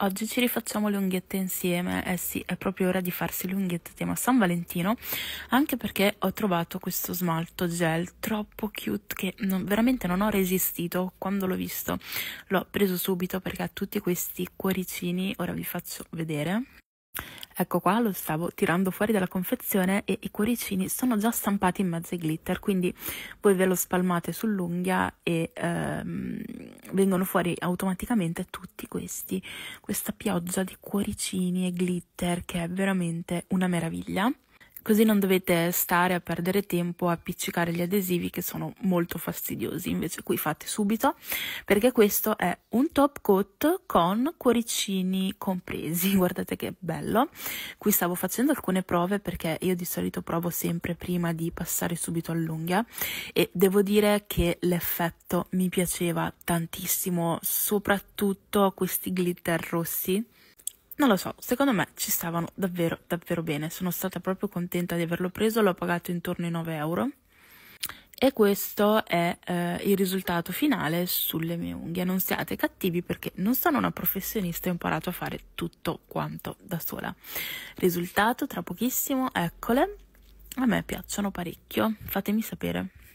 Oggi ci rifacciamo le unghiette insieme, eh sì, è proprio ora di farsi le unghiette tema San Valentino, anche perché ho trovato questo smalto gel troppo cute che non, veramente non ho resistito quando l'ho visto, l'ho preso subito perché ha tutti questi cuoricini, ora vi faccio vedere. Ecco qua, lo stavo tirando fuori dalla confezione e i cuoricini sono già stampati in mezzo ai glitter, quindi voi ve lo spalmate sull'unghia e ehm, vengono fuori automaticamente tutti questi, questa pioggia di cuoricini e glitter che è veramente una meraviglia così non dovete stare a perdere tempo a appiccicare gli adesivi che sono molto fastidiosi, invece qui fate subito perché questo è un top coat con cuoricini compresi, guardate che bello, qui stavo facendo alcune prove perché io di solito provo sempre prima di passare subito all'unghia e devo dire che l'effetto mi piaceva tantissimo, soprattutto questi glitter rossi non lo so, secondo me ci stavano davvero, davvero bene. Sono stata proprio contenta di averlo preso, l'ho pagato intorno ai 9 euro. E questo è eh, il risultato finale sulle mie unghie. Non siate cattivi perché non sono una professionista e ho imparato a fare tutto quanto da sola. Risultato tra pochissimo, eccole. A me piacciono parecchio, fatemi sapere.